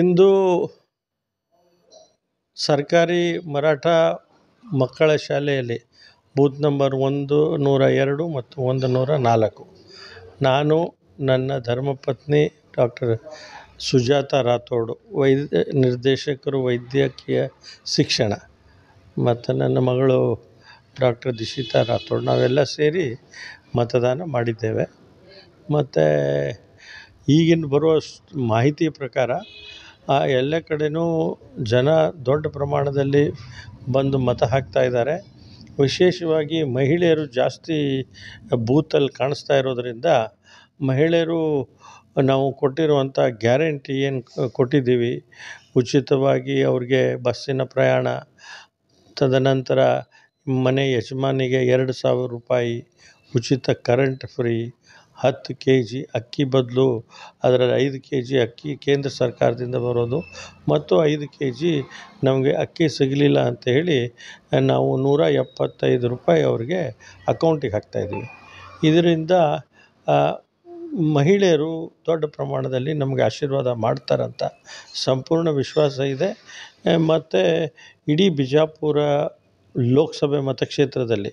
ಇಂದು ಸರ್ಕಾರಿ ಮರಾಠ ಮಕ್ಕಳ ಶಾಲೆಯಲ್ಲಿ ಬೂತ್ ನಂಬರ್ ಒಂದು ನೂರ ಎರಡು ಮತ್ತು ಒಂದು ನೂರ ನಾಲ್ಕು ನಾನು ನನ್ನ ಧರ್ಮಪತ್ನಿ ಡಾಕ್ಟರ್ ಸುಜಾತ ರಾಥೋಡು ವೈದ್ಯ ನಿರ್ದೇಶಕರು ವೈದ್ಯಕೀಯ ಶಿಕ್ಷಣ ಮತ್ತು ನನ್ನ ಮಗಳು ಡಾಕ್ಟರ್ ದಿಶಿತಾ ರಾಥೋಡ್ ನಾವೆಲ್ಲ ಸೇರಿ ಮತದಾನ ಮಾಡಿದ್ದೇವೆ ಮತ್ತು ಈಗಿನ ಬರುವ ಮಾಹಿತಿ ಪ್ರಕಾರ ಆ ಎಲ್ಲ ಕಡೆಯೂ ಜನ ದೊಡ್ಡ ಪ್ರಮಾಣದಲ್ಲಿ ಬಂದು ಮತ ಹಾಕ್ತಾ ಇದ್ದಾರೆ ವಿಶೇಷವಾಗಿ ಮಹಿಳೆಯರು ಜಾಸ್ತಿ ಬೂತಲ್ಲಿ ಕಾಣಿಸ್ತಾ ಇರೋದರಿಂದ ಮಹಿಳೆಯರು ನಾವು ಕೊಟ್ಟಿರುವಂಥ ಗ್ಯಾರಂಟಿ ಏನು ಕೊಟ್ಟಿದ್ದೀವಿ ಉಚಿತವಾಗಿ ಅವ್ರಿಗೆ ಬಸ್ಸಿನ ಪ್ರಯಾಣ ತದನಂತರ ಮನೆ ಯಜಮಾನಿಗೆ ಎರಡು ಸಾವಿರ ರೂಪಾಯಿ ಉಚಿತ ಕರೆಂಟ್ ಫ್ರೀ ಹತ್ತು ಕೆ ಜಿ ಅಕ್ಕಿ ಬದಲು ಅದ್ರಲ್ಲಿ ಐದು ಕೆ ಜಿ ಅಕ್ಕಿ ಕೇಂದ್ರ ಸರ್ಕಾರದಿಂದ ಬರೋದು ಮತ್ತು ಐದು ಕೆ ಜಿ ನಮಗೆ ಅಕ್ಕಿ ಸಿಗಲಿಲ್ಲ ಅಂತ ಹೇಳಿ ನಾವು ನೂರ ಎಪ್ಪತ್ತೈದು ರೂಪಾಯಿ ಅವ್ರಿಗೆ ಅಕೌಂಟಿಗೆ ಹಾಕ್ತಾಯಿದ್ದೀವಿ ಇದರಿಂದ ಮಹಿಳೆಯರು ದೊಡ್ಡ ಪ್ರಮಾಣದಲ್ಲಿ ನಮಗೆ ಆಶೀರ್ವಾದ ಮಾಡ್ತಾರಂತ ಸಂಪೂರ್ಣ ವಿಶ್ವಾಸ ಇದೆ ಮತ್ತು ಇಡೀ ಬಿಜಾಪುರ ಲೋಕಸಭೆ ಮತಕ್ಷೇತ್ರದಲ್ಲಿ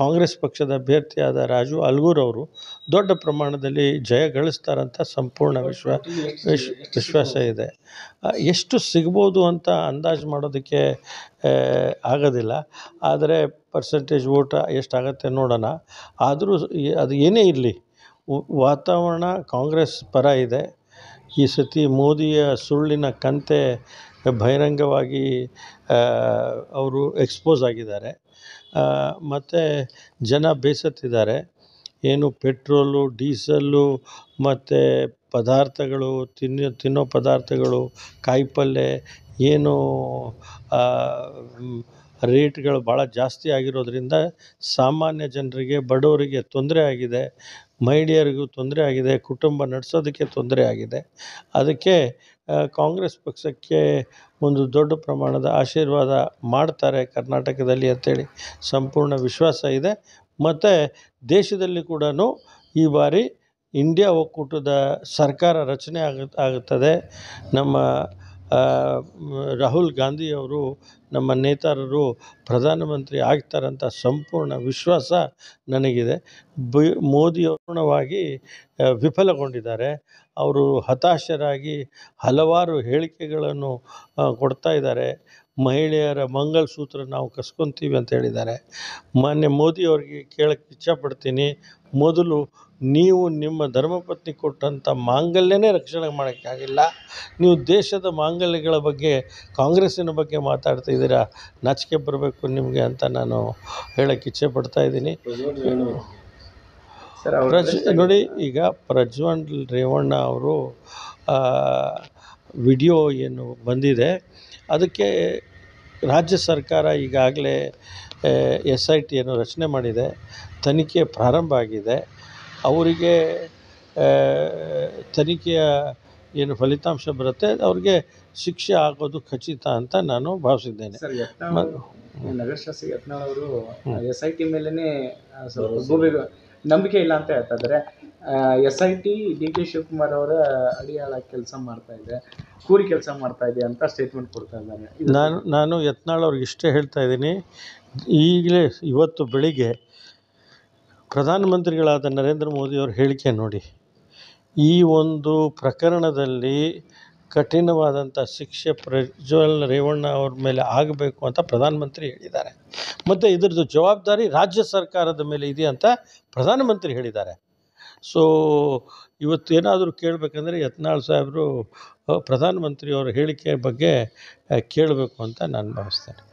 ಕಾಂಗ್ರೆಸ್ ಪಕ್ಷದ ಅಭ್ಯರ್ಥಿಯಾದ ರಾಜು ಅಲ್ಗೂರ್ ಅವರು ದೊಡ್ಡ ಪ್ರಮಾಣದಲ್ಲಿ ಜಯ ಗಳಿಸ್ತಾರಂತ ಸಂಪೂರ್ಣ ವಿಶ್ವ ವಿಶ್ ವಿಶ್ವಾಸ ಇದೆ ಎಷ್ಟು ಸಿಗ್ಬೋದು ಅಂತ ಅಂದಾಜು ಮಾಡೋದಕ್ಕೆ ಆಗೋದಿಲ್ಲ ಆದರೆ ಪರ್ಸೆಂಟೇಜ್ ಓಟ ಎಷ್ಟಾಗತ್ತೆ ನೋಡೋಣ ಆದರೂ ಅದು ಏನೇ ಇರಲಿ ವಾತಾವರಣ ಕಾಂಗ್ರೆಸ್ ಪರ ಇದೆ ಈ ಸತಿ ಮೋದಿಯ ಸುಳ್ಳಿನ ಕಂತೆ ಬಹಿರಂಗವಾಗಿ ಅವರು ಎಕ್ಸ್ಪೋಸ್ ಆಗಿದ್ದಾರೆ ಮತ್ತು ಜನ ಬೇಸತ್ತಿದ್ದಾರೆ ಏನು ಪೆಟ್ರೋಲು ಡೀಸಲ್ಲು ಮತ್ತು ಪದಾರ್ಥಗಳು ತಿನ್ನೋ ತಿನ್ನೋ ಪದಾರ್ಥಗಳು ಕಾಯಿಪಲ್ಲೆ ಏನು ರೇಟ್ಗಳು ಭಾಳ ಜಾಸ್ತಿ ಆಗಿರೋದರಿಂದ ಸಾಮಾನ್ಯ ಜನರಿಗೆ ಬಡವರಿಗೆ ತೊಂದರೆ ಆಗಿದೆ ಮಹಿಳೆಯರಿಗೂ ತೊಂದರೆ ಆಗಿದೆ ಕುಟುಂಬ ನಡೆಸೋದಕ್ಕೆ ತೊಂದರೆ ಆಗಿದೆ ಅದಕ್ಕೆ ಕಾಂಗ್ರೆಸ್ ಪಕ್ಷಕ್ಕೆ ಒಂದು ದೊಡ್ಡ ಪ್ರಮಾಣದ ಆಶೀರ್ವಾದ ಮಾಡ್ತಾರೆ ಕರ್ನಾಟಕದಲ್ಲಿ ಅಂತೇಳಿ ಸಂಪೂರ್ಣ ವಿಶ್ವಾಸ ಇದೆ ಮತ್ತು ದೇಶದಲ್ಲಿ ಕೂಡ ಈ ಬಾರಿ ಇಂಡಿಯಾ ಒಕ್ಕೂಟದ ಸರ್ಕಾರ ರಚನೆ ಆಗ ಆಗುತ್ತದೆ ನಮ್ಮ ರಾಹುಲ್ ಗಾಂಧಿಯವರು ನಮ್ಮ ನೇತಾರರು ಪ್ರಧಾನಮಂತ್ರಿ ಆಗ್ತಾರಂತ ಸಂಪೂರ್ಣ ವಿಶ್ವಾಸ ನನಗಿದೆ ಬಿ ಮೋದಿ ವಿಫಲಗೊಂಡಿದ್ದಾರೆ ಅವರು ಹತಾಶರಾಗಿ ಹಲವಾರು ಹೇಳಿಕೆಗಳನ್ನು ಕೊಡ್ತಾ ಇದ್ದಾರೆ ಮಹಿಳೆಯರ ಮಂಗಲಸೂತ್ರ ನಾವು ಕಸ್ಕೊತೀವಿ ಅಂತ ಹೇಳಿದ್ದಾರೆ ಮಾನ್ಯ ಮೋದಿಯವ್ರಿಗೆ ಕೇಳಕ್ಕೆ ಪಡ್ತೀನಿ ಮೊದಲು ನೀವು ನಿಮ್ಮ ಧರ್ಮಪತ್ನಿ ಕೊಟ್ಟಂಥ ಮಾಂಗಲ್ಯನೇ ರಕ್ಷಣೆ ಮಾಡೋಕ್ಕಾಗಿಲ್ಲ ನೀವು ದೇಶದ ಮಾಂಗಲ್ಯಗಳ ಬಗ್ಗೆ ಕಾಂಗ್ರೆಸ್ಸಿನ ಬಗ್ಗೆ ಮಾತಾಡ್ತಾ ಇದ್ದೀರಾ ನಾಚಿಕೆ ಬರಬೇಕು ನಿಮಗೆ ಅಂತ ನಾನು ಹೇಳಕ್ಕೆ ಇಚ್ಛೆ ಪಡ್ತಾ ಇದ್ದೀನಿ ಪ್ರಜ್ ನೋಡಿ ಈಗ ಪ್ರಜ್ವನ್ ರೇವಣ್ಣ ಅವರು ವಿಡಿಯೋ ಏನು ಬಂದಿದೆ ಅದಕ್ಕೆ ರಾಜ್ಯ ಸರ್ಕಾರ ಈಗಾಗಲೇ ಎಸ್ ಐ ಟಿಯನ್ನು ರಚನೆ ಮಾಡಿದೆ ತನಿಖೆ ಪ್ರಾರಂಭ ಆಗಿದೆ ಅವರಿಗೆ ತನಿಖೆಯ ಏನು ಫಲಿತಾಂಶ ಬರುತ್ತೆ ಅವ್ರಿಗೆ ಶಿಕ್ಷೆ ಆಗೋದು ಖಚಿತ ಅಂತ ನಾನು ಭಾವಿಸಿದ್ದೇನೆ ನಗರ ಶಾಸಕ ಯತ್ನಾಳ್ ಅವರು ಎಸ್ ಐ ಟಿ ಮೇಲೇ ನಂಬಿಕೆ ಇಲ್ಲ ಅಂತ ಹೇಳ್ತಾ ಇದ್ದಾರೆ S I T D K Shivakumar ಅವರ ಅಡಿಯಾಳ ಕೆಲಸ ಮಾಡ್ತಾ ಇದೆ ಕೂಲಿ ಕೆಲಸ ಮಾಡ್ತಾ ಇದೆ ಅಂತ ಸ್ಟೇಟ್ಮೆಂಟ್ ಕೊಡ್ತಾ ಇದ್ದಾರೆ ನಾನು ನಾನು ಯತ್ನಾಳ್ ಅವ್ರಿಗೆ ಇಷ್ಟೇ ಹೇಳ್ತಾ ಇದ್ದೀನಿ ಈಗಲೇ ಇವತ್ತು ಬೆಳಿಗ್ಗೆ ಪ್ರಧಾನಮಂತ್ರಿಗಳಾದ ನರೇಂದ್ರ ಮೋದಿಯವ್ರ ಹೇಳಿಕೆ ನೋಡಿ ಈ ಒಂದು ಪ್ರಕರಣದಲ್ಲಿ ಕಠಿಣವಾದಂಥ ಶಿಕ್ಷೆ ಪ್ರಜ್ವಲ್ ರೇವಣ್ಣ ಅವ್ರ ಮೇಲೆ ಆಗಬೇಕು ಅಂತ ಪ್ರಧಾನಮಂತ್ರಿ ಹೇಳಿದ್ದಾರೆ ಮತ್ತು ಇದರದ್ದು ಜವಾಬ್ದಾರಿ ರಾಜ್ಯ ಸರ್ಕಾರದ ಮೇಲೆ ಇದೆ ಅಂತ ಪ್ರಧಾನಮಂತ್ರಿ ಹೇಳಿದ್ದಾರೆ ಸೊ ಏನಾದರೂ ಕೇಳಬೇಕಂದ್ರೆ ಯತ್ನಾಳ್ ಸಾಹೇಬರು ಪ್ರಧಾನಮಂತ್ರಿಯವರ ಹೇಳಿಕೆ ಬಗ್ಗೆ ಕೇಳಬೇಕು ಅಂತ ನಾನು ಭಾವಿಸ್ತೇನೆ